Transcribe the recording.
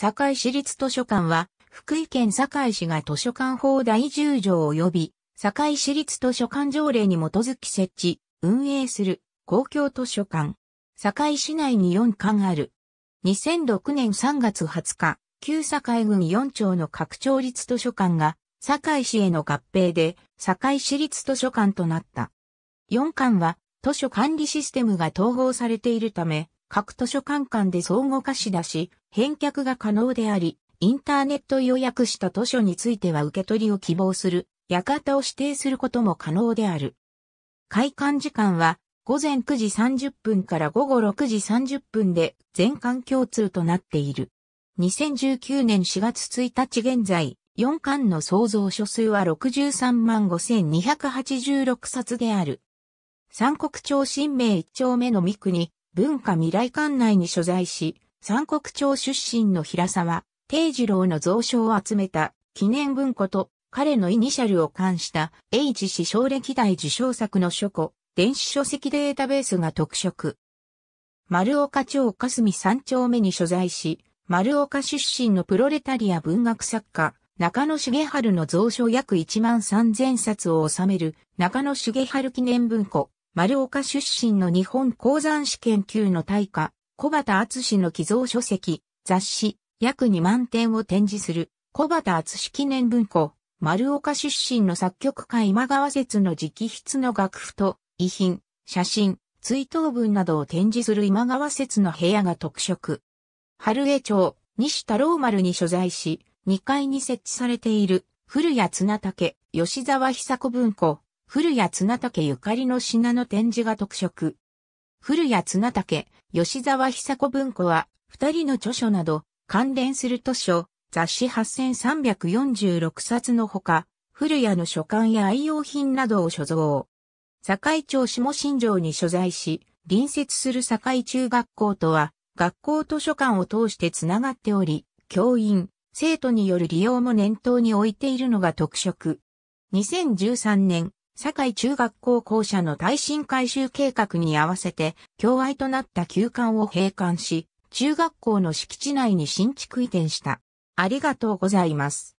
堺市立図書館は、福井県堺市が図書館法第10条及び、堺市立図書館条例に基づき設置、運営する公共図書館。堺市内に4館ある。2006年3月20日、旧堺郡4町の拡張立図書館が、堺市への合併で、堺市立図書館となった。4館は、図書管理システムが統合されているため、各図書館間で相互貸し出し、返却が可能であり、インターネット予約した図書については受け取りを希望する、館を指定することも可能である。開館時間は午前9時30分から午後6時30分で全館共通となっている。2019年4月1日現在、4巻の創造書数は63万5286冊である。三国町新名一丁目の三国、文化未来館内に所在し、三国町出身の平沢、定次郎の蔵書を集めた記念文庫と彼のイニシャルを冠した英治史奨歴代受賞作の書庫、電子書籍データベースが特色。丸岡町霞三丁目に所在し、丸岡出身のプロレタリア文学作家、中野茂春の蔵書約1万3000冊を収める中野茂春記念文庫、丸岡出身の日本鉱山史研究の大家、小畑厚の寄贈書籍、雑誌、約2万点を展示する、小畑厚記念文庫、丸岡出身の作曲家今川節の直筆の楽譜と、遺品、写真、追悼文などを展示する今川節の部屋が特色。春江町、西太郎丸に所在し、2階に設置されている、古谷綱竹、吉沢久子文庫、古谷綱武ゆかりの品の展示が特色。古谷綱武、吉沢久子文庫は、二人の著書など、関連する図書、雑誌8346冊のほか、古谷の書簡や愛用品などを所蔵。堺町下新城に所在し、隣接する堺中学校とは、学校図書館を通してつながっており、教員、生徒による利用も念頭に置いているのが特色。2013年、堺中学校校舎の耐震改修計画に合わせて、教愛となった旧館を閉館し、中学校の敷地内に新築移転した。ありがとうございます。